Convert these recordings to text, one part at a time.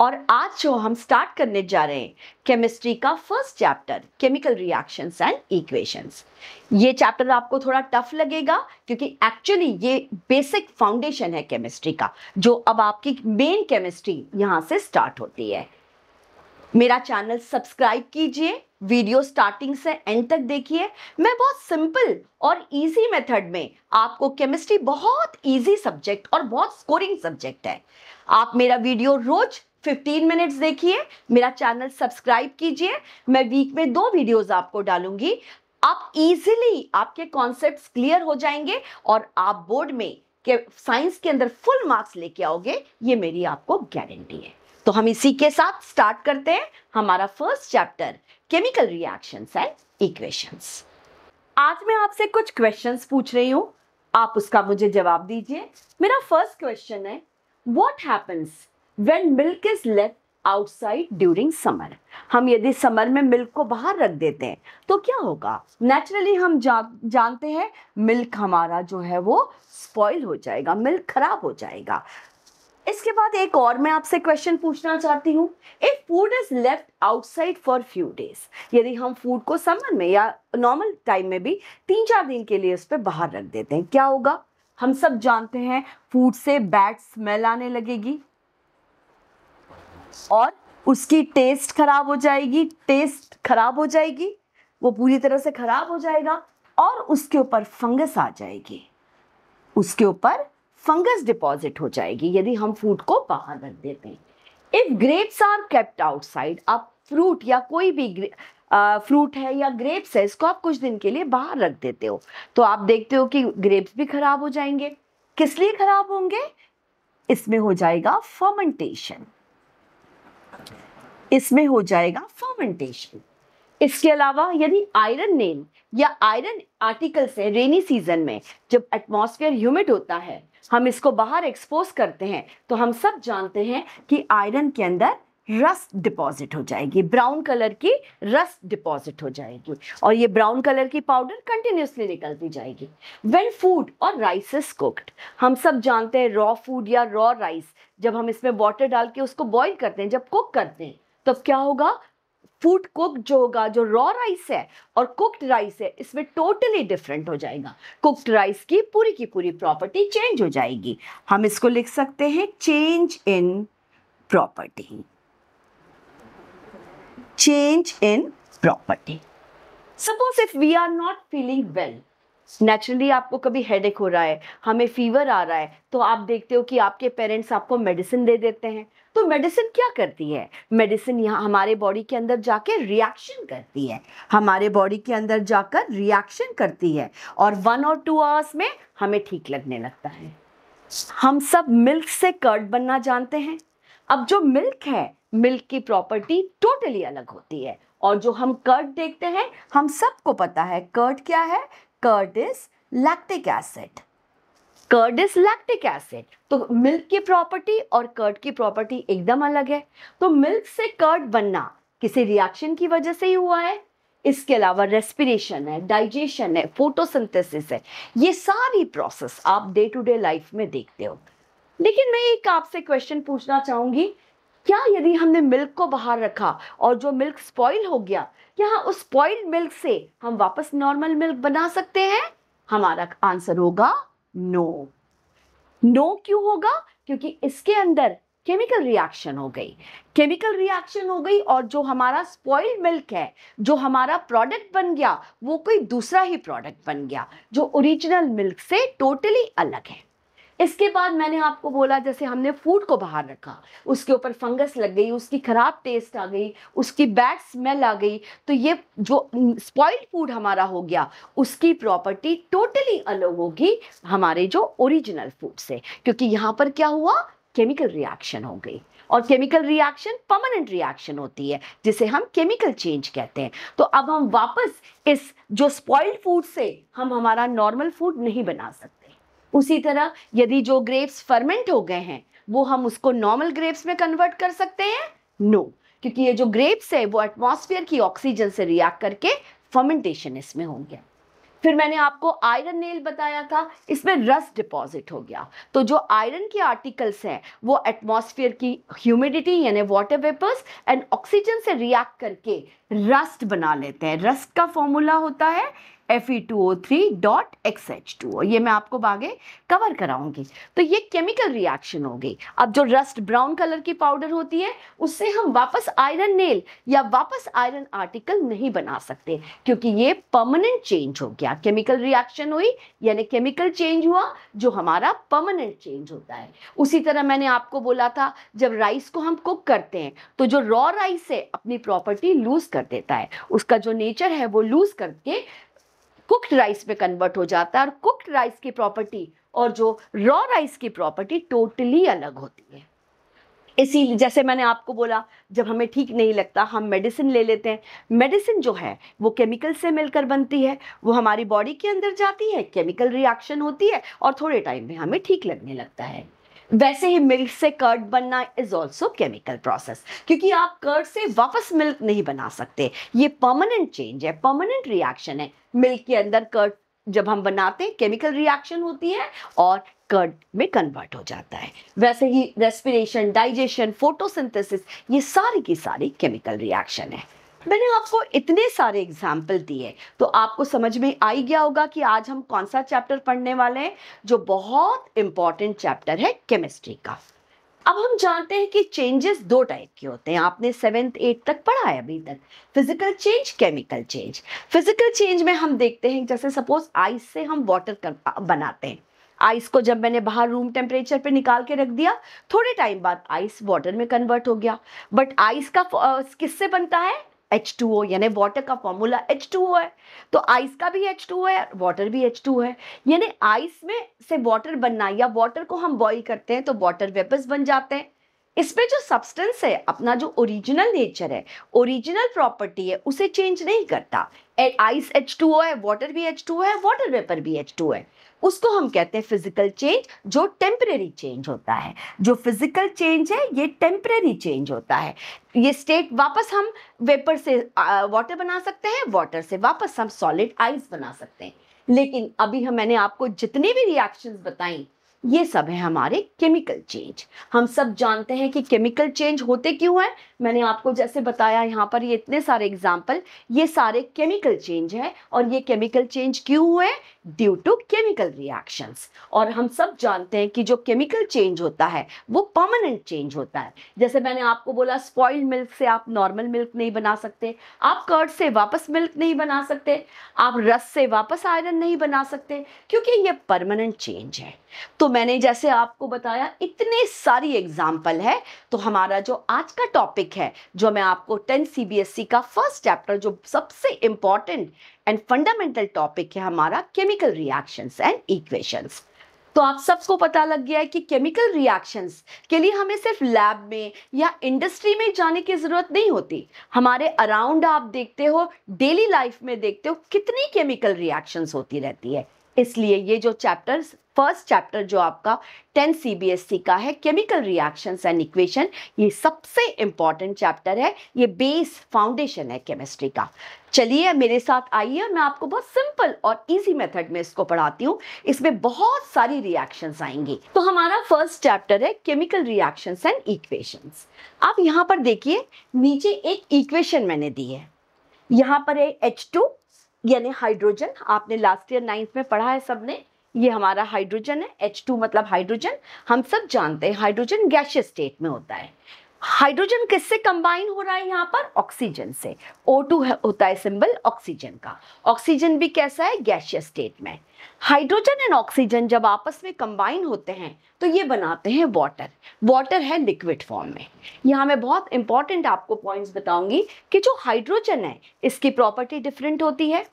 और आज जो हम स्टार्ट करने जा रहे हैं केमिस्ट्री का first chapter chemical reactions and equations ये चैप्टर आपको थोड़ा टफ लगेगा क्योंकि एक्चुअली ये बेसिक फाउंडेशन है केमिस्ट्री का जो अब आपकी मेन केमिस्ट्री यहाँ से स्टार्ट होती है मेरा चैनल सब्सक्राइब कीजिए वीडियो स्टार्टिंग से एंड तक देखिए मैं बहुत सिंपल और इजी मेथड में आपको केमिस्ट्री बहुत इजी सब्जेक्ट और बहुत स्कोरिंग सब्जेक्ट है आप मेरा वीडियो रोज फिफ्टीन मिनट्स देखिए मेरा चैनल सब्सक्राइब कीजिए मैं वीक में दो वीडियोज आपको डालूंगी आप इजिली आपके कॉन्सेप्ट क्लियर हो जाएंगे और आप बोर्ड में के साइंस के अंदर फुल मार्क्स लेके आओगे ये मेरी आपको गारंटी है तो हम इसी के साथ स्टार्ट करते हैं हमारा first chapter chemical reactions and equations आज मैं आपसे कुछ क्वेश्चंस पूछ रही हूं आप उसका मुझे जवाब दीजिए मेरा फर्स्ट क्वेश्चन है what happens when milk is left outside during summer हम यदि समर में मिल्क को बाहर रख देते हैं तो क्या होगा नेचुरली हम जा, जानते हैं मिल्क हमारा जो है वो स्पॉइल हो जाएगा मिल्क खराब हो जाएगा इसके बाद एक और मैं आपसे क्वेश्चन पूछना चाहती हूँ if food is left outside for few days यदि हम फूड को समर में या नॉर्मल टाइम में भी तीन चार दिन के लिए उस पर बाहर रख देते हैं क्या होगा हम सब जानते हैं फूड से बैड स्मेल आने लगेगी और उसकी टेस्ट खराब हो जाएगी टेस्ट खराब हो जाएगी वो पूरी तरह से खराब हो जाएगा और उसके ऊपर फंगस आ जाएगी उसके ऊपर फंगस डिपॉजिट हो जाएगी यदि हम फूड को बाहर रख देते हैं if grapes are kept outside आप फ्रूट या कोई भी फ्रूट है या ग्रेप्स है इसको आप कुछ दिन के लिए बाहर रख देते हो तो आप देखते हो कि ग्रेप्स भी खराब हो जाएंगे किस लिए खराब होंगे इसमें हो जाएगा फर्मेंटेशन इसमें हो जाएगा फर्मेंटेशन इसके अलावा यदि आयरन नेम या आयरन आर्टिकल से रेनी सीजन में जब एटमॉस्फेयर ह्यूमिड होता है हम इसको बाहर एक्सपोज करते हैं तो हम सब जानते हैं कि आयरन के अंदर रस्ट डिपॉजिट हो जाएगी ब्राउन कलर की रस्ट डिपॉजिट हो जाएगी और ये ब्राउन कलर की पाउडर कंटिन्यूसली निकलती जाएगी वेन फूड और राइस इज कुक्ड हम सब जानते हैं रॉ फूड या रॉ राइस जब हम इसमें वाटर डाल के उसको बॉईल करते हैं जब कुक करते हैं तब क्या होगा फूड कुक जो होगा जो रॉ राइस है और कुक्ड राइस है इसमें टोटली डिफरेंट हो जाएगा कुक्ड राइस की पूरी की पूरी प्रॉपर्टी चेंज हो जाएगी हम इसको लिख सकते हैं change in property change in property suppose if we are not feeling well naturally आपको कभी एक हो रहा है हमें फीवर आ रहा है तो आप देखते हो कि आपके पेरेंट्स आपको मेडिसिन दे देते हैं तो मेडिसिन क्या करती है मेडिसिन यहाँ हमारे बॉडी के अंदर जाके रिएक्शन करती है हमारे बॉडी के अंदर जाकर रिएक्शन करती है और वन और टू आवर्स में हमें ठीक लगने लगता है हम सब मिल्क से कर्ड बनना जानते हैं अब जो मिल्क है मिल्क की प्रॉपर्टी टोटली अलग होती है और जो हम कर्ड देखते हैं हम सबको पता है कर्ड क्या है curd is lactic acid curd is lactic acid तो मिल्क की प्रॉपर्टी और कर्ड की प्रॉपर्टी एकदम अलग है तो मिल्क से कर्ड बनना किसी रिएक्शन की वजह से ही हुआ है इसके अलावा रेस्पिरेशन है डाइजेशन है फोटोसिंथेसिस है ये सारी प्रोसेस आप डे टू डे लाइफ में देखते हो लेकिन मैं एक आपसे क्वेश्चन पूछना चाहूँगी क्या यदि हमने मिल्क को बाहर रखा और जो मिल्क स्पॉइल हो गया क्या उस स्पॉइल्ड मिल्क से हम वापस नॉर्मल मिल्क बना सकते हैं हमारा आंसर होगा नो नो क्यों होगा क्योंकि इसके अंदर केमिकल रिएक्शन हो गई केमिकल रिएक्शन हो गई और जो हमारा स्पॉइल्ड मिल्क है जो हमारा प्रोडक्ट बन गया वो कोई दूसरा ही प्रोडक्ट बन गया जो ओरिजिनल मिल्क से टोटली अलग है इसके बाद मैंने आपको बोला जैसे हमने फूड को बाहर रखा उसके ऊपर फंगस लग गई उसकी ख़राब टेस्ट आ गई उसकी बैड स्मेल आ गई तो ये जो स्पॉइल्ड फूड हमारा हो गया उसकी प्रॉपर्टी टोटली अलग होगी हमारे जो ओरिजिनल फूड से क्योंकि यहाँ पर क्या हुआ केमिकल रिएक्शन हो गई और केमिकल रिएक्शन परमानेंट रिएक्शन होती है जिसे हम केमिकल चेंज कहते हैं तो अब हम वापस इस जो स्पॉइल्ड फूड से हम हमारा नॉर्मल फूड नहीं बना सकते उसी तरह यदि जो ग्रेप्स फर्मेंट हो गए हैं वो हम उसको नॉर्मल ग्रेप्स में कन्वर्ट कर सकते हैं नो no. क्योंकि ये जो ग्रेप्स है वो एटमॉस्फेयर की ऑक्सीजन से रिएक्ट करके फर्मेंटेशन इसमें हो गया फिर मैंने आपको आयरन नेल बताया था इसमें रस डिपॉजिट हो गया तो जो आयरन के आर्टिकल्स हैं वो एटमॉस्फेयर की ह्यूमिडिटी यानी वाटर वेपर्स एंड ऑक्सीजन से रिएक्ट करके रस्ट बना लेते हैं रस्ट का फॉर्मूला होता है Fe2O3 डॉट XH2O ये मैं आपको आगे कवर कराऊंगी तो ये केमिकल रिएक्शन हो गई अब जो रस्ट ब्राउन कलर की पाउडर होती है उससे हम वापस आयरन नेल या वापस आयरन आर्टिकल नहीं बना सकते क्योंकि ये परमानेंट चेंज हो गया केमिकल रिएक्शन हुई यानी केमिकल चेंज हुआ जो हमारा परमानेंट चेंज होता है उसी तरह मैंने आपको बोला था जब राइस को हम कुक करते हैं तो जो रॉ राइस है अपनी प्रॉपर्टी लूज कर देता है उसका जो नेचर है वो लूज करके कुक्ड राइस में कन्वर्ट हो जाता है और कुक्ड राइस की प्रॉपर्टी और जो रॉ राइस की प्रॉपर्टी टोटली अलग होती है इसी जैसे मैंने आपको बोला जब हमें ठीक नहीं लगता हम मेडिसिन ले लेते हैं मेडिसिन जो है वो केमिकल से मिलकर बनती है वो हमारी बॉडी के अंदर जाती है केमिकल रिएक्शन होती है और थोड़े टाइम में हमें ठीक लगने लगता है वैसे ही मिल्क से कर्ड बनना इज ऑल्सो केमिकल प्रोसेस क्योंकि आप कर्ड से वापस मिल्क नहीं बना सकते ये परमानेंट चेंज है परमानेंट रिएक्शन है मिल्क के अंदर कर्ड जब हम बनाते हैं केमिकल रिएक्शन होती है और कर्ड में कन्वर्ट हो जाता है वैसे ही रेस्पिरेशन डाइजेशन फोटोसिंथेसिस ये सारी की सारी केमिकल रिएक्शन है मैंने आपको इतने सारे एग्जाम्पल दिए तो आपको समझ में आ ही गया होगा कि आज हम कौन सा चैप्टर पढ़ने वाले हैं जो बहुत इंपॉर्टेंट चैप्टर है केमिस्ट्री का अब हम जानते हैं कि चेंजेस दो टाइप के होते हैं आपने सेवेंथ एट तक पढ़ा है अभी तक physical change chemical change physical change में हम देखते हैं जैसे सपोज आइस से हम वाटर बनाते हैं आइस को जब मैंने बाहर रूम टेम्परेचर पे निकाल के रख दिया थोड़े टाइम बाद आइस वाटर में कन्वर्ट हो गया बट आइस का किससे बनता है एच टू ओ यानी वाटर का फॉर्मूला एच टू ओ है तो आइस का भी एच टू ओ है वाटर भी एच H2O है यानी आइस में से वाटर बनना या वाटर को हम बॉइल करते हैं तो वाटर वेपर्स बन जाते हैं इसमें जो सब्सटेंस है अपना जो ओरिजिनल नेचर है ओरिजिनल प्रॉपर्टी है उसे चेंज नहीं करता आइस एच टू ओ है वाटर भी एच H2O है वाटर वेपर भी एच H2O है उसको हम कहते हैं फिजिकल चेंज जो टेम्प्रेरी चेंज होता है जो फिजिकल चेंज है ये टेम्प्रेरी चेंज होता है ये स्टेट वापस हम वेपर से वाटर बना सकते हैं वाटर से वापस हम सॉलिड आइस बना सकते हैं लेकिन अभी हम मैंने आपको जितनी भी रिएक्शंस बताई ये सब है हमारे केमिकल चेंज हम सब जानते हैं कि केमिकल चेंज होते क्यों है मैंने आपको जैसे बताया यहाँ पर ये इतने सारे एग्जाम्पल ये सारे केमिकल चेंज है और ये केमिकल चेंज क्यों हुए ड्यू टू केमिकल रिएक्शंस और हम सब जानते हैं कि जो केमिकल चेंज होता है वो परमानेंट चेंज होता है जैसे मैंने आपको बोला स्पॉइल्ड मिल्क से आप नॉर्मल मिल्क नहीं बना सकते आप कर्ड से वापस मिल्क नहीं बना सकते आप रस से वापस आयरन नहीं बना सकते क्योंकि ये परमानेंट चेंज है तो मैंने जैसे आपको बताया इतने सारी एग्जाम्पल है तो हमारा जो आज का टॉपिक टॉपिक है जो मैं आपको टेंथ सीबीएसई e का फर्स्ट चैप्टर जो सबसे इंपॉर्टेंट एंड फंडामेंटल टॉपिक है हमारा केमिकल रिएक्शंस एंड इक्वेशंस तो आप सबको पता लग गया है कि केमिकल रिएक्शंस के लिए हमें सिर्फ लैब में या इंडस्ट्री में जाने की ज़रूरत नहीं होती हमारे अराउंड आप देखते हो डेली लाइफ में देखते हो कितनी केमिकल रिएक्शंस होती रहती है इसलिए ये जो चैप्टर्स फर्स्ट चैप्टर जो आपका टेन सीबीएसई का है केमिकल रिएक्शंस एंड इक्वेशन ये सबसे इंपॉर्टेंट चैप्टर है ये बेस फाउंडेशन है केमिस्ट्री का चलिए मेरे साथ आइए मैं आपको बहुत सिंपल और इजी मेथड में इसको पढ़ाती हूँ इसमें बहुत सारी रिएक्शंस आएंगी तो हमारा फर्स्ट चैप्टर है केमिकल रिएक्शंस एंड इक्वेशंस आप यहाँ पर देखिए नीचे एक इक्वेशन मैंने दी है यहाँ पर है H2 यानी हाइड्रोजन आपने लास्ट ईयर नाइन्थ में पढ़ा है सबने ये हमारा हाइड्रोजन है H2 मतलब हाइड्रोजन हम सब जानते हैं हाइड्रोजन गैशियस स्टेट में होता है हाइड्रोजन किससे कंबाइन हो रहा है यहाँ पर ऑक्सीजन से O2 है, होता है सिंबल ऑक्सीजन का ऑक्सीजन भी कैसा है गैशियस स्टेट में हाइड्रोजन एंड ऑक्सीजन जब आपस में कंबाइन होते हैं तो ये बनाते हैं वाटर वाटर है लिक्विड फॉर्म में यहाँ मैं बहुत इंपॉर्टेंट आपको पॉइंट्स बताऊंगी कि जो हाइड्रोजन है इसकी प्रॉपर्टी डिफरेंट होती है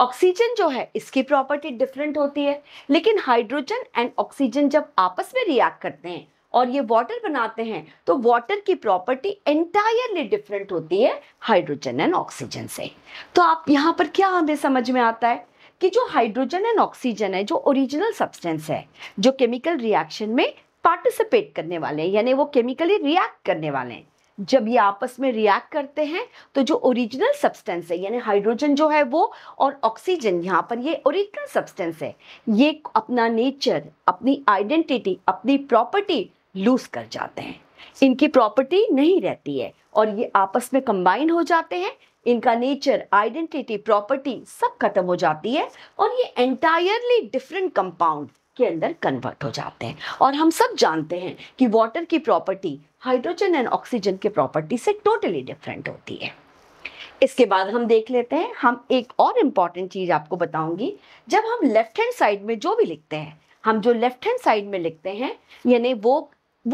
ऑक्सीजन जो है इसकी प्रॉपर्टी डिफरेंट होती है लेकिन हाइड्रोजन एंड ऑक्सीजन जब आपस में रिएक्ट करते हैं और ये वाटर बनाते हैं तो वाटर की प्रॉपर्टी एंटायरली डिफरेंट होती है हाइड्रोजन एंड ऑक्सीजन से तो आप यहाँ पर क्या हमें समझ में आता है कि जो हाइड्रोजन एंड ऑक्सीजन है जो ओरिजिनल सब्सटेंस है जो केमिकल रिएक्शन में पार्टिसिपेट करने वाले हैं यानी वो केमिकली रिएक्ट करने वाले हैं जब ये आपस में रिएक्ट करते हैं तो जो ओरिजिनल सब्सटेंस है यानी हाइड्रोजन जो है वो और ऑक्सीजन यहाँ पर ये ओरिजिनल सब्सटेंस है ये अपना नेचर अपनी आइडेंटिटी अपनी प्रॉपर्टी लूज कर जाते हैं इनकी प्रॉपर्टी नहीं रहती है और ये आपस में कंबाइन हो जाते हैं इनका नेचर आइडेंटिटी प्रॉपर्टी सब खत्म हो जाती है और ये एंटायरली डिफरेंट कंपाउंड के अंदर कन्वर्ट हो जाते हैं और हम सब जानते हैं कि वाटर की प्रॉपर्टी हाइड्रोजन एंड ऑक्सीजन के प्रॉपर्टी से टोटली डिफरेंट होती है इसके बाद हम देख लेते हैं हम एक और इम्पॉर्टेंट चीज़ आपको बताऊंगी जब हम लेफ्ट हैंड साइड में जो भी लिखते हैं हम जो लेफ्ट हैंड साइड में लिखते हैं यानी वो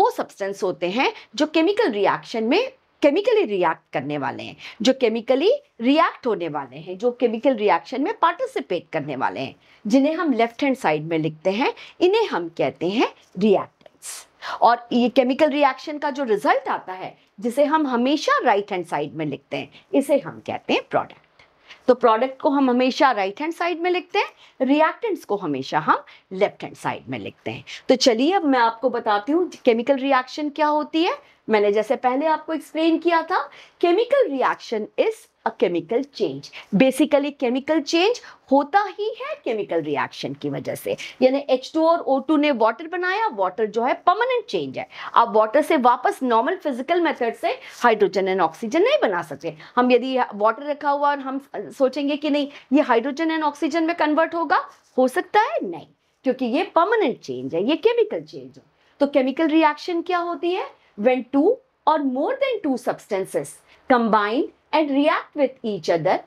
वो सब्सटेंस होते हैं जो केमिकल रिएक्शन में केमिकली रिएक्ट करने वाले हैं जो केमिकली रिएक्ट होने वाले हैं जो केमिकल रिएक्शन में पार्टिसिपेट करने वाले हैं जिन्हें हम लेफ्ट हैंड साइड में लिखते हैं इन्हें हम कहते हैं रिएक्ट और ये केमिकल रिएक्शन का जो रिजल्ट आता है जिसे हम हमेशा राइट हैंड साइड में लिखते हैं इसे हम कहते हैं प्रोडक्ट तो प्रोडक्ट को हम हमेशा राइट हैंड साइड में लिखते हैं रिएक्टेंट्स को हमेशा हम लेफ्ट हैंड साइड में लिखते हैं तो चलिए अब मैं आपको बताती हूँ केमिकल रिएक्शन क्या होती है मैंने जैसे पहले आपको एक्सप्लेन किया था chemical reaction is a chemical change basically chemical change होता ही है केमिकल रिएक्शन की वजह से यानी H2 और O2 ने वाटर बनाया वाटर जो है परमानेंट चेंज है आप वाटर से वापस नॉर्मल फिजिकल मेथड से हाइड्रोजन एंड ऑक्सीजन नहीं बना सकते हम यदि वाटर रखा हुआ और हम सोचेंगे कि नहीं ये हाइड्रोजन एंड ऑक्सीजन में कन्वर्ट होगा हो सकता है नहीं क्योंकि ये परमानेंट चेंज है ये केमिकल चेंज है तो केमिकल रिएक्शन क्या होती है when two or more than two substances combine and react with each other,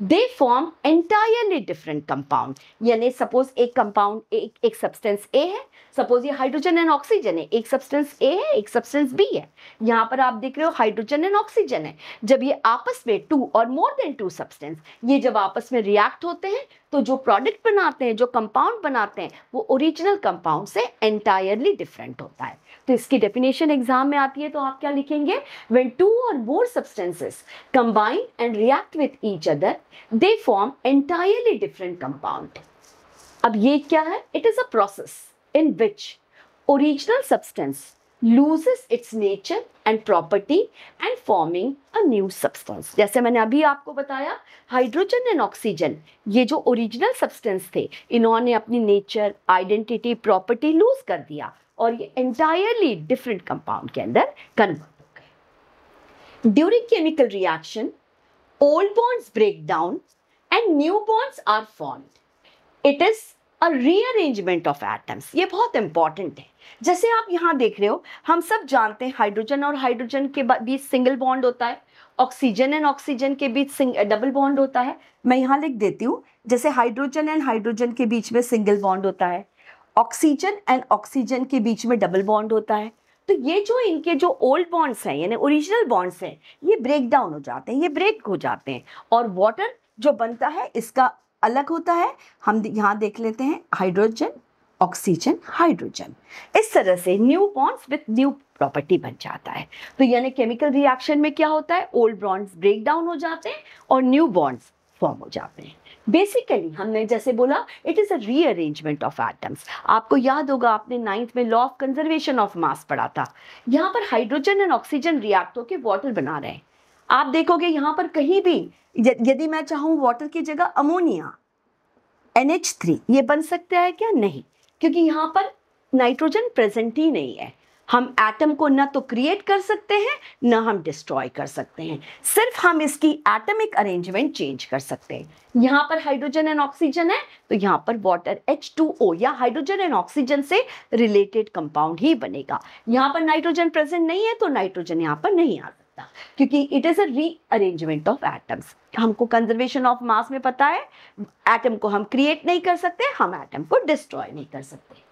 they form entirely different compound. यानी suppose एक compound एक एक substance A है, सपोज ये हाइड्रोजन एंड ऑक्सीजन है एक सब्सटेंस ए है एक सब्सटेंस बी है यहाँ पर आप देख रहे हो हाइड्रोजन एंड ऑक्सीजन है जब ये आपस में to or more than to substance ये जब आपस में रिएक्ट होते हैं तो जो प्रोडक्ट बनाते हैं जो कंपाउंड बनाते हैं वो ओरिजिनल कंपाउंड से एंटायरली डिफरेंट होता है तो इसकी डेफिनेशन एग्जाम में आती है तो आप क्या लिखेंगे when two or more substances combine and react with each other they form entirely different compound अब ये क्या है it is a process in which original substance loses its nature and property and forming a new substance. जैसे मैंने अभी आपको बताया hydrogen and oxygen ये जो original substance थे इन्होंने अपनी nature, identity, property lose कर दिया और ये entirely different compound के अंदर convert हो गए. During chemical reaction old bonds break down and new bonds are formed. It is a rearrangement of atoms ये बहुत इंपॉर्टेंट है जैसे आप यहाँ देख रहे हो हम सब जानते हैं हाइड्रोजन और हाइड्रोजन के बीच सिंगल बॉन्ड होता है ऑक्सीजन एंड ऑक्सीजन के बीच डबल बॉन्ड होता है मैं यहाँ लिख देती हूँ जैसे हाइड्रोजन एंड हाइड्रोजन के बीच में सिंगल बॉन्ड होता है ऑक्सीजन एंड ऑक्सीजन के बीच में डबल बॉन्ड होता है तो ये जो इनके जो ओल्ड बॉन्ड्स हैं यानी ओरिजिनल बॉन्ड्स हैं ये ब्रेक डाउन हो जाते हैं ये ब्रेक हो जाते हैं और वाटर जो बनता है इसका अलग होता है हम यहाँ देख लेते हैं हाइड्रोजन ऑक्सीजन हाइड्रोजन इस तरह से new bonds with new property बन जाता है तो यानी केमिकल रिएक्शन में क्या होता है ओल्ड बॉन्ड्स ब्रेक डाउन हो जाते हैं और न्यू बॉन्ड्स फॉर्म हो जाते हैं बेसिकली हमने जैसे बोला it is a rearrangement of atoms आपको याद होगा आपने नाइन्थ में law of conservation of mass पढ़ा था यहाँ पर हाइड्रोजन एंड ऑक्सीजन रिएक्ट होकर वाटर बना रहे हैं आप देखोगे यहाँ पर कहीं भी यदि मैं चाहूँ वाटर की जगह अमोनिया एनएच थ्री ये बन सकता है क्या नहीं क्योंकि यहाँ पर नाइट्रोजन प्रेजेंट ही नहीं है हम एटम को ना तो क्रिएट कर सकते हैं ना हम डिस्ट्रॉय कर सकते हैं सिर्फ हम इसकी एटमिक अरेंजमेंट चेंज कर सकते हैं यहाँ पर हाइड्रोजन एंड ऑक्सीजन है तो यहाँ पर वाटर H2O या हाइड्रोजन एंड ऑक्सीजन से रिलेटेड कंपाउंड ही बनेगा यहाँ पर नाइट्रोजन प्रेजेंट नहीं है तो नाइट्रोजन यहाँ पर नहीं आ सकता सकता क्योंकि it is a rearrangement of atoms हमको कंजर्वेशन ऑफ मास में पता है एटम को हम क्रिएट नहीं कर सकते हम एटम को डिस्ट्रॉय नहीं कर सकते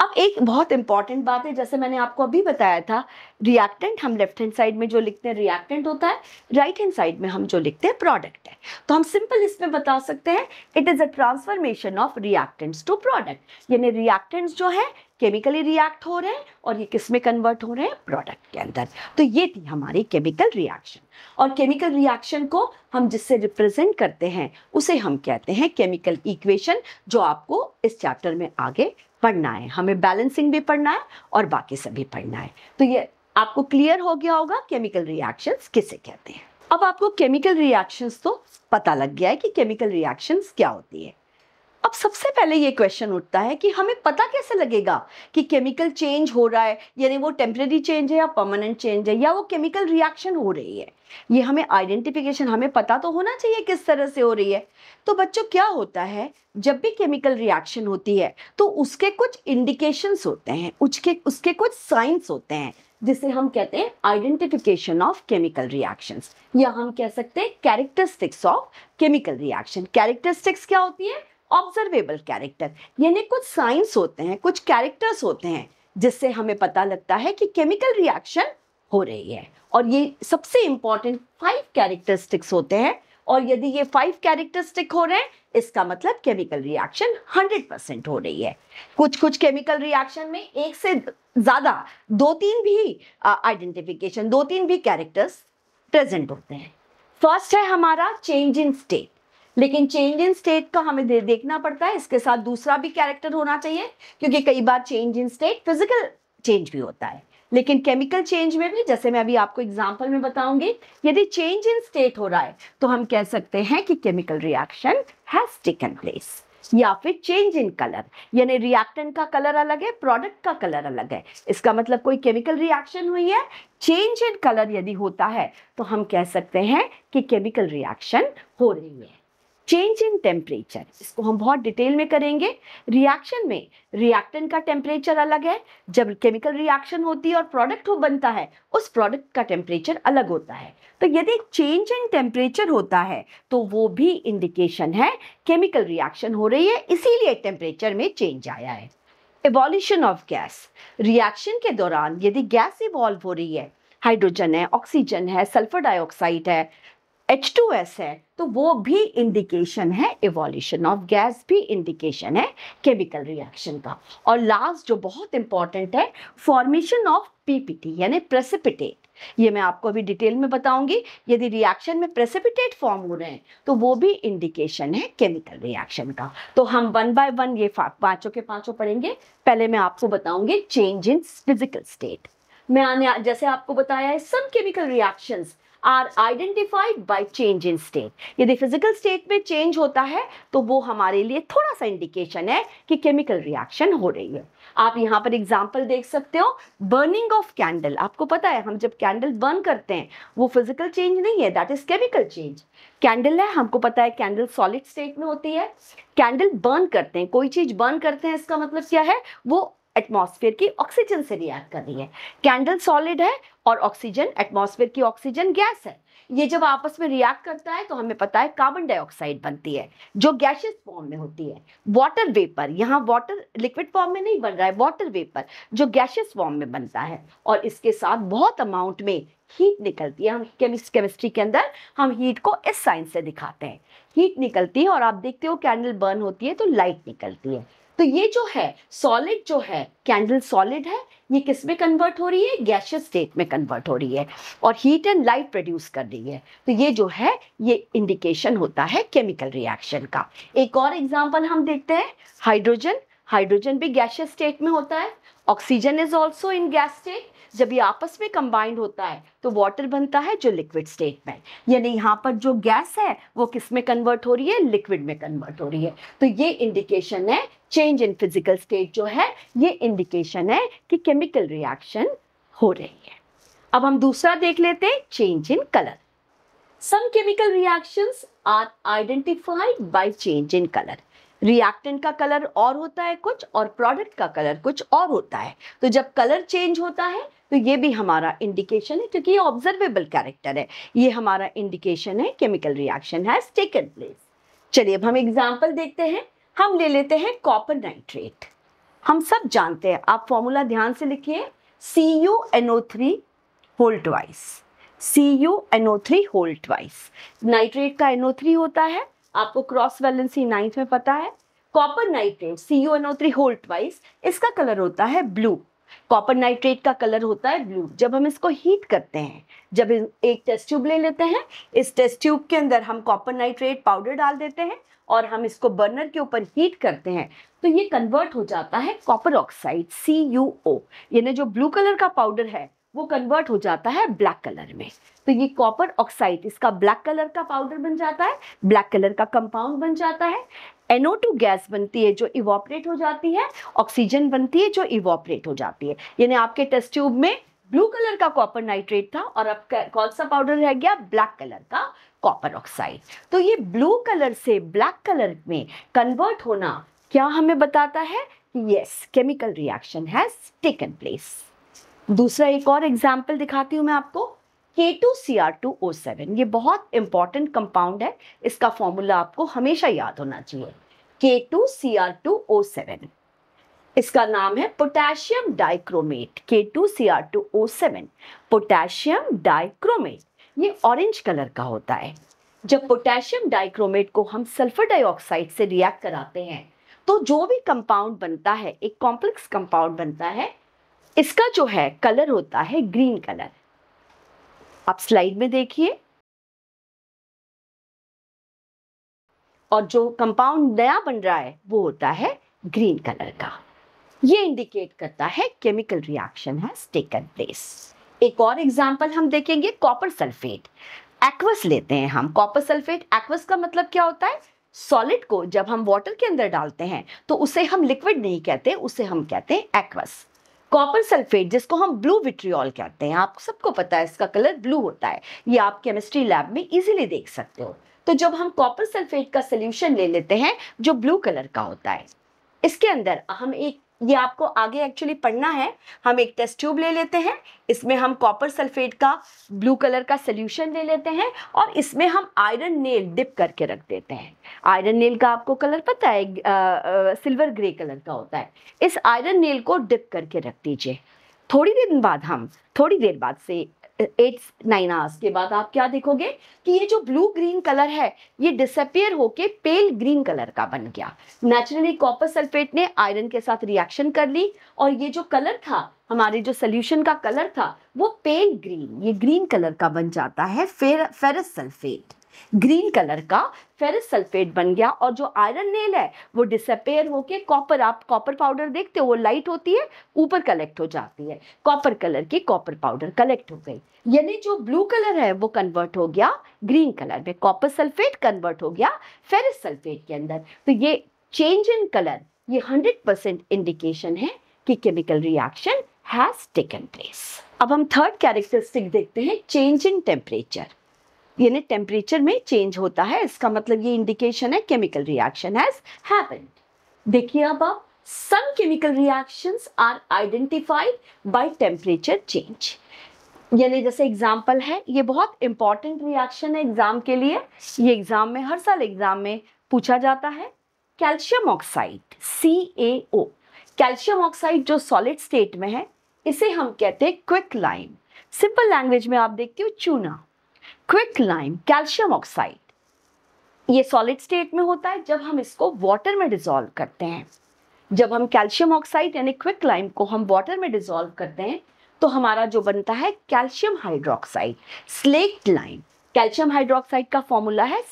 अब एक बहुत इंपॉर्टेंट बात है जैसे मैंने आपको अभी बताया था रिएक्टेंट हम लेफ्ट हैंड साइड में जो लिखते हैं रिएक्टेंट होता है राइट हैंड साइड में हम जो लिखते हैं प्रोडक्ट है तो हम सिंपल इसमें बता सकते हैं it is a transformation of reactants to product यानी रिएक्टेंट्स जो है केमिकली रिएक्ट हो रहे हैं और ये किस में कन्वर्ट हो रहे हैं प्रोडक्ट के अंदर तो ये थी हमारी केमिकल रिएक्शन और केमिकल रिएक्शन को हम जिससे रिप्रेजेंट करते हैं उसे हम कहते हैं केमिकल इक्वेशन जो आपको इस चैप्टर में आगे पढ़ना है हमें बैलेंसिंग भी पढ़ना है और बाकी सभी पढ़ना है तो ये आपको क्लियर हो गया होगा केमिकल रिएक्शंस किसे कहते हैं अब आपको केमिकल रिएक्शंस तो पता लग गया है कि केमिकल रिएक्शंस क्या होती है अब सबसे पहले ये क्वेश्चन उठता है कि हमें पता कैसे लगेगा कि केमिकल चेंज हो रहा है यानी वो टेम्प्रेरी चेंज है या परमानेंट चेंज है या वो केमिकल रिएक्शन हो रही है ये हमें आइडेंटिफिकेशन हमें पता तो होना चाहिए किस तरह से हो रही है तो बच्चों क्या होता है जब भी केमिकल रिएक्शन होती है तो उसके कुछ इंडिकेशंस होते हैं उसके उसके कुछ साइंस होते हैं जिसे हम कहते हैं आइडेंटिफिकेशन ऑफ केमिकल रिएक्शंस या हम कह सकते हैं characteristics of chemical reaction characteristics क्या होती है ऑब्जर्वेबल कैरेक्टर यानी कुछ साइंस होते हैं कुछ कैरेक्टर्स होते हैं जिससे हमें पता लगता है कि केमिकल रिएक्शन हो रही है और ये सबसे इंपॉर्टेंट फाइव कैरेक्टरिस्टिक्स होते हैं और यदि ये फाइव कैरेक्टरिस्टिक हो रहे हैं इसका मतलब केमिकल रिएक्शन 100 परसेंट हो रही है कुछ कुछ केमिकल रिएक्शन में एक से ज़्यादा दो तीन भी आइडेंटिफिकेशन दो तीन भी कैरेक्टर्स प्रेजेंट होते हैं फर्स्ट है हमारा चेंज इन स्टेट लेकिन चेंज इन स्टेट का हमें दे, देखना पड़ता है इसके साथ दूसरा भी कैरेक्टर होना चाहिए क्योंकि कई बार change in state physical change भी होता है लेकिन केमिकल चेंज में भी जैसे मैं अभी आपको एग्जाम्पल में बताऊंगी यदि चेंज इन स्टेट हो रहा है तो हम कह सकते हैं कि chemical reaction has taken place या फिर चेंज इन कलर यानी रिएक्टेंट का कलर अलग है प्रोडक्ट का कलर अलग है इसका मतलब कोई केमिकल रिएक्शन हुई है चेंज इन कलर यदि होता है तो हम कह सकते हैं कि केमिकल रिएक्शन हो रही है चेंज इन टेम्परेचर इसको हम बहुत डिटेल में करेंगे रिएक्शन में रिएक्टेंट का टेम्परेचर अलग है जब केमिकल रिएक्शन होती है और प्रोडक्ट हो बनता है उस प्रोडक्ट का टेम्परेचर अलग होता है तो यदि चेंज इन टेम्परेचर होता है तो वो भी इंडिकेशन है केमिकल रिएक्शन हो रही है इसीलिए टेम्परेचर में चेंज आया है एवोल्यूशन ऑफ गैस रिएक्शन के दौरान यदि गैस इवॉल्व हो रही है हाइड्रोजन है ऑक्सीजन है सल्फर डाइऑक्साइड है H2S है तो वो भी इंडिकेशन है इवोल्यूशन ऑफ गैस भी इंडिकेशन है केमिकल रिएक्शन का और लास्ट जो बहुत इंपॉर्टेंट है फॉर्मेशन ऑफ पीपीटी यानी प्रेसिपिटेट ये मैं आपको अभी डिटेल में बताऊंगी यदि रिएक्शन में प्रेसिपिटेट फॉर्म हो रहे हैं तो वो भी इंडिकेशन है केमिकल रिएक्शन का तो हम वन बाय वन ये पांचों के पांचों पढ़ेंगे पहले मैं आपको बताऊंगी चेंज इन फिजिकल स्टेट मैं आने जैसे आपको बताया है some chemical reactions are identified by change in state यदि फिजिकल स्टेट में चेंज होता है तो वो हमारे लिए थोड़ा सा इंडिकेशन है कि केमिकल रिएक्शन हो रही है आप यहाँ पर एग्जाम्पल देख सकते हो बर्निंग ऑफ कैंडल आपको पता है हम जब कैंडल बर्न करते हैं वो फिजिकल चेंज नहीं है that is chemical change candle है हमको पता है कैंडल सॉलिड स्टेट में होती है कैंडल बर्न करते हैं कोई चीज बर्न करते हैं इसका मतलब क्या है वो एटमॉस्फेयर की ऑक्सीजन से रिएक्ट कर रही है कैंडल सॉलिड है और ऑक्सीजन एटमॉस्फेयर की ऑक्सीजन गैस है ये जब आपस में रिएक्ट करता है तो हमें पता है कार्बन डाइऑक्साइड बनती है जो गैशियस फॉर्म में होती है वाटर वेपर यहाँ वाटर लिक्विड फॉर्म में नहीं बन रहा है वाटर वेपर जो गैशियस फॉर्म में बनता है और इसके साथ बहुत अमाउंट में हीट निकलती है हम केमिस्ट केमिस्ट्री के अंदर हम हीट को इस साइंस से दिखाते हैं हीट निकलती है और आप देखते हो कैंडल बर्न होती है तो लाइट निकलती है तो ये जो है सॉलिड जो है कैंडल सॉलिड है ये किस में कन्वर्ट हो रही है गैशियस स्टेट में कन्वर्ट हो रही है और हीट एंड लाइट प्रोड्यूस कर रही है तो ये जो है ये इंडिकेशन होता है केमिकल रिएक्शन का एक और एग्जाम्पल हम देखते हैं हाइड्रोजन हाइड्रोजन भी गैशियस स्टेट में होता है oxygen is also in gas state जब ये आपस में कंबाइंड होता है तो वाटर बनता है जो लिक्विड स्टेट में यानी यहाँ पर जो गैस है वो किस में कन्वर्ट हो रही है लिक्विड में कन्वर्ट हो रही है तो ये इंडिकेशन है चेंज इन फिजिकल स्टेट जो है ये इंडिकेशन है कि केमिकल रिएक्शन हो रही है अब हम दूसरा देख लेते हैं change in colour some chemical reactions are identified by change in colour reactant का कलर और होता है कुछ और प्रोडक्ट का कलर कुछ और होता है तो जब कलर चेंज होता है तो ये भी हमारा इंडिकेशन है क्योंकि ये ऑब्जर्वेबल कैरेक्टर है ये हमारा इंडिकेशन है chemical reaction has taken place चलिए अब हम एग्जाम्पल देखते हैं हम ले लेते हैं कॉपर नाइट्रेट हम सब जानते हैं आप फॉर्मूला ध्यान से लिखिए C U N O three whole twice C U N O three whole nitrate का एन थ्री होता है आपको क्रॉस वैलेंसी नाइन्थ में पता है copper nitrate C U N O three whole twice इसका कलर होता है ब्लू कॉपर नाइट्रेट का कलर होता है ब्लू जब हम इसको हीट करते हैं जब एक टेस्ट ट्यूब ले लेते हैं इस टेस्ट ट्यूब के अंदर हम कॉपर नाइट्रेट पाउडर डाल देते हैं और हम इसको बर्नर के ऊपर हीट करते हैं तो ये कन्वर्ट हो जाता है copper oxide C U O यानी जो ब्लू कलर का पाउडर है वो कन्वर्ट हो जाता है ब्लैक कलर में तो ये कॉपर ऑक्साइड इसका ब्लैक कलर का पाउडर बन जाता है ब्लैक कलर का कंपाउंड बन जाता है NO2 गैस बनती है जो इवॉपरेट हो जाती है ऑक्सीजन बनती है जो इवॉपरेट हो जाती है यानी आपके टेस्ट ट्यूब में ब्लू कलर का कॉपर नाइट्रेट था और अब कौन सा पाउडर रह गया ब्लैक कलर का कॉपर ऑक्साइड तो ये ब्लू कलर से ब्लैक कलर में कन्वर्ट होना क्या हमें बताता है yes chemical reaction has taken place दूसरा एक और एग्जाम्पल दिखाती हूँ मैं आपको K two C R two O seven ये बहुत इंपॉर्टेंट कंपाउंड है इसका फॉर्मूला आपको हमेशा याद होना चाहिए K two C R two O seven इसका नाम है potassium dichromate K two C R two O seven potassium dichromate ये ऑरेंज कलर का होता है जब पोटेशियम डाइक्रोमेट को हम सल्फर डाइऑक्साइड से रिएक्ट कराते हैं तो जो भी कंपाउंड बनता है एक कॉम्प्लेक्स कंपाउंड बनता है इसका जो है कलर होता है ग्रीन कलर आप स्लाइड में देखिए और जो कंपाउंड नया बन रहा है वो होता है ग्रीन कलर का ये इंडिकेट करता है केमिकल रिएक्शन टेकन प्लेस एक और एग्जाम्पल हम देखेंगे कॉपर सल्फेट एक्वस लेते हैं हम कॉपर सल्फेट एक्वस का मतलब क्या होता है सॉलिड को जब हम वाटर के अंदर डालते हैं तो उसे हम लिक्विड नहीं कहते उसे हम कहते हैं एक्वस कॉपर सल्फेट जिसको हम ब्लू विट्रियॉल कहते हैं आप सबको पता है इसका कलर ब्लू होता है ये आप केमिस्ट्री लैब में इजीली देख सकते हो तो जब हम कॉपर सल्फेट का सोल्यूशन ले लेते हैं जो ब्लू कलर का होता है इसके अंदर हम एक ये आपको आगे एक्चुअली पढ़ना है हम एक टेस्ट ट्यूब ले लेते हैं इसमें हम कॉपर सल्फेट का ब्लू कलर का सोल्यूशन ले लेते हैं और इसमें हम आयरन नेल डिप करके रख देते हैं आयरन नेल का आपको कलर पता है आ, आ, सिल्वर ग्रे कलर का होता है इस आयरन नेल को डिप करके रख दीजिए थोड़ी देर बाद हम थोड़ी देर बाद से एट नाइन आवर्स के बाद आप क्या देखोगे कि ये जो ब्लू ग्रीन कलर है ये डिसअपियर होके पेल ग्रीन कलर का बन गया नेचुरली कॉपर सल्फेट ने आयरन के साथ रिएक्शन कर ली और ये जो कलर था हमारे जो सोल्यूशन का कलर था वो पेल ग्रीन ये ग्रीन कलर का बन जाता है फेर फेरस सल्फेट ग्रीन कलर का फेरस सल्फेट बन गया और जो आयरन नेल है वो डिसअपेयर होके कॉपर आप कॉपर पाउडर देखते हो वो लाइट होती है ऊपर कलेक्ट हो जाती है कॉपर कलर की कॉपर पाउडर कलेक्ट हो गई यानी जो ब्लू कलर है वो कन्वर्ट हो गया ग्रीन कलर में कॉपर सल्फेट कन्वर्ट हो गया फेरस सल्फेट के अंदर तो ये चेंज इन कलर ये हंड्रेड परसेंट इंडिकेशन है कि chemical reaction has taken place अब हम थर्ड कैरेक्टरिस्टिक देखते हैं चेंज इन टेम्परेचर यानी टेम्परेचर में चेंज होता है इसका मतलब ये इंडिकेशन है केमिकल रिएक्शन हैज हैपेंड देखिए अब आप some chemical reactions are identified by temperature change यानी जैसे एग्जाम्पल है ये बहुत इंपॉर्टेंट रिएक्शन है एग्जाम के लिए ये एग्जाम में हर साल एग्जाम में पूछा जाता है calcium oxide C A O calcium oxide जो सॉलिड स्टेट में है इसे हम कहते हैं क्विक लाइम सिंपल लैंग्वेज में आप देखते हो चूना क्विक लाइम कैल्शियम ऑक्साइड ये सॉलिड स्टेट में होता है जब हम इसको वाटर में डिजोल्व करते हैं जब हम कैल्शियम ऑक्साइड यानी क्विक लाइम को हम वाटर में डिजोल्व करते हैं तो हमारा जो बनता है calcium hydroxide slaked lime calcium hydroxide का फॉर्मूला है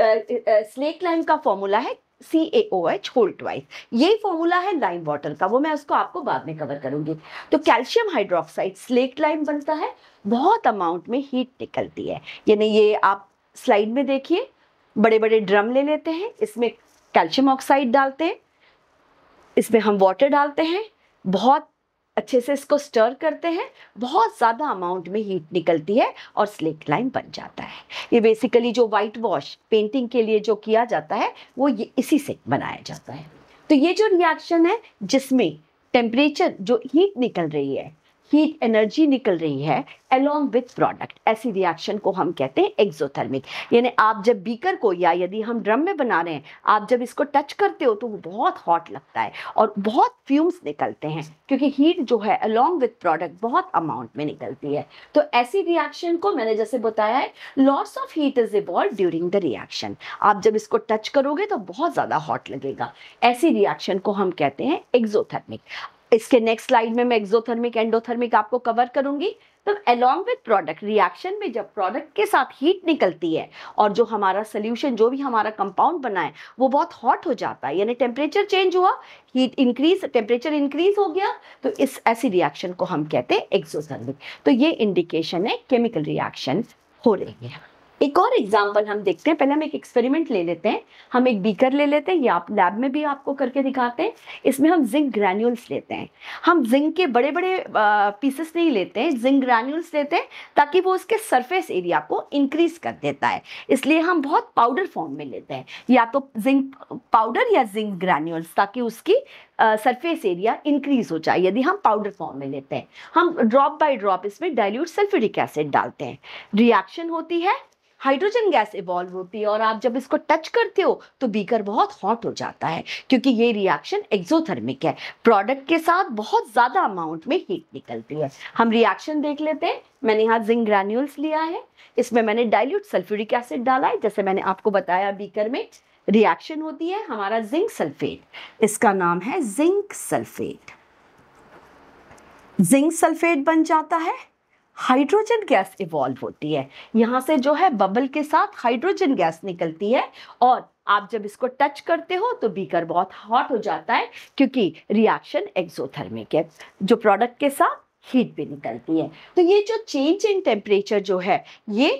स्लेक लाइम का फॉर्मूला है C A O H whole twice ये फॉर्मूला है लाइम वाटर का वो मैं उसको आपको बाद में कवर करूंगी तो कैल्शियम हाइड्रोक्साइड स्लेट लाइम बनता है बहुत अमाउंट में हीट निकलती है यानी ये आप स्लाइड में देखिए बड़े बड़े ड्रम ले लेते हैं इसमें कैल्शियम ऑक्साइड डालते हैं इसमें हम वाटर डालते हैं बहुत अच्छे से इसको स्टर करते हैं बहुत ज़्यादा अमाउंट में हीट निकलती है और स्लेक लाइन बन जाता है ये बेसिकली जो वाइट वॉश पेंटिंग के लिए जो किया जाता है वो ये इसी से बनाया जाता है तो ये जो रिएक्शन है जिसमें टेम्परेचर जो हीट निकल रही है हीट एनर्जी निकल रही है अलोंग विथ प्रोडक्ट ऐसी रिएक्शन को हम कहते हैं एक्सोथर्मिक यानी आप जब बीकर को या यदि हम ड्रम में बना रहे हैं आप जब इसको टच करते हो तो वो बहुत हॉट लगता है और बहुत फ्यूम्स निकलते हैं क्योंकि हीट जो है अलोंग विथ प्रोडक्ट बहुत अमाउंट में निकलती है तो ऐसी रिएक्शन को मैंने जैसे बताया है loss of heat is evolve during the reaction आप जब इसको टच करोगे तो बहुत ज़्यादा हॉट लगेगा ऐसी रिएक्शन को हम कहते हैं एक्जोथर्मिक इसके नेक्स्ट स्लाइड में मैं एक्सोथर्मिक एंडोथर्मिक आपको कवर करूंगी तो अलोंग विद प्रोडक्ट रिएक्शन में जब प्रोडक्ट के साथ हीट निकलती है और जो हमारा सोल्यूशन जो भी हमारा कंपाउंड बना है वो बहुत हॉट हो जाता है यानी टेम्परेचर चेंज हुआ हीट इंक्रीज टेम्परेचर इंक्रीज हो गया तो इस ऐसी रिएक्शन को हम कहते हैं एक्सोथर्मिक तो ये इंडिकेशन है केमिकल रिएक्शन हो रही है एक और एग्जाम्पल हम देखते हैं पहले हम एक एक्सपेरिमेंट ले लेते हैं हम एक बीकर ले लेते हैं ये आप लैब में भी आपको करके दिखाते हैं इसमें हम जिंक ग्रैन्यूल्स लेते हैं हम जिंक के बड़े बड़े पीसेस नहीं लेते हैं जिंक ग्रैन्यूल्स लेते हैं ताकि वो उसके सरफेस एरिया को इंक्रीज कर देता है इसलिए हम बहुत पाउडर फॉर्म में लेते हैं या तो जिंक पाउडर या जिंक ग्रैन्यूल्स ताकि उसकी सरफेस एरिया इंक्रीज हो जाए यदि हम पाउडर फॉर्म में लेते हैं हम ड्रॉप बाय ड्रॉप इसमें डायल्यूट सल्फ्यूरिक एसिड डालते हैं रिएक्शन होती है हाइड्रोजन गैस इवॉल्व होती है और आप जब इसको टच करते हो तो बीकर बहुत हॉट हो जाता है क्योंकि ये रिएक्शन एक्जोथर्मिक है प्रोडक्ट के साथ बहुत ज़्यादा अमाउंट में हीट निकलती है हम रिएक्शन देख लेते हैं मैंने यहाँ जिंक ग्रैन्यूल्स लिया है इसमें मैंने डाइल्यूट सल्फ्यूरिक एसिड डाला है जैसे मैंने आपको बताया बीकर में रिएक्शन होती है हमारा जिंक सल्फेट इसका नाम है जिंक सल्फेट जिंक सल्फेट बन जाता है हाइड्रोजन गैस इवॉल्व होती है यहाँ से जो है बबल के साथ हाइड्रोजन गैस निकलती है और आप जब इसको टच करते हो तो बीकर बहुत हॉट हो जाता है क्योंकि रिएक्शन एक्सोथर्मिक है जो प्रोडक्ट के साथ हीट भी निकलती है तो ये जो चेंज इन टेम्परेचर जो है ये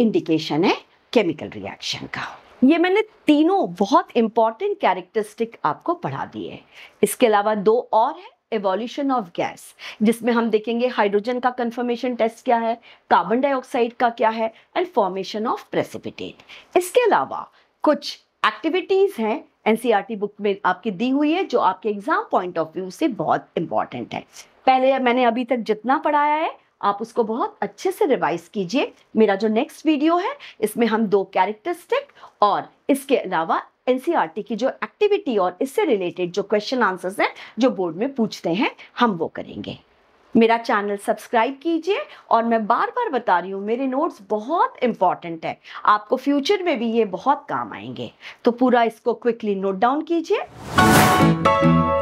इंडिकेशन है केमिकल रिएक्शन का ये मैंने तीनों बहुत इंपॉर्टेंट कैरेक्टरिस्टिक आपको पढ़ा दिए इसके अलावा दो और है एवोल्यूशन ऑफ गैस जिसमें हम देखेंगे हाइड्रोजन का कन्फर्मेशन टेस्ट क्या है कार्बन डाइऑक्साइड का क्या है एंड फॉर्मेशन ऑफ प्रेसिपिटेट इसके अलावा कुछ एक्टिविटीज़ हैं एनसीईआरटी बुक e में आपकी दी हुई है जो आपके एग्जाम पॉइंट ऑफ व्यू से बहुत इंपॉर्टेंट है पहले मैंने अभी तक जितना पढ़ाया है आप उसको बहुत अच्छे से रिवाइज कीजिए मेरा जो नेक्स्ट वीडियो है इसमें हम दो कैरेक्टरिस्टिक और इसके अलावा एनसीईआरटी e की जो एक्टिविटी और इससे रिलेटेड जो क्वेश्चन आंसर्स हैं जो बोर्ड में पूछते हैं हम वो करेंगे मेरा चैनल सब्सक्राइब कीजिए और मैं बार बार बता रही हूँ मेरे नोट्स बहुत इंपॉर्टेंट है आपको फ्यूचर में भी ये बहुत काम आएंगे तो पूरा इसको क्विकली नोट डाउन कीजिए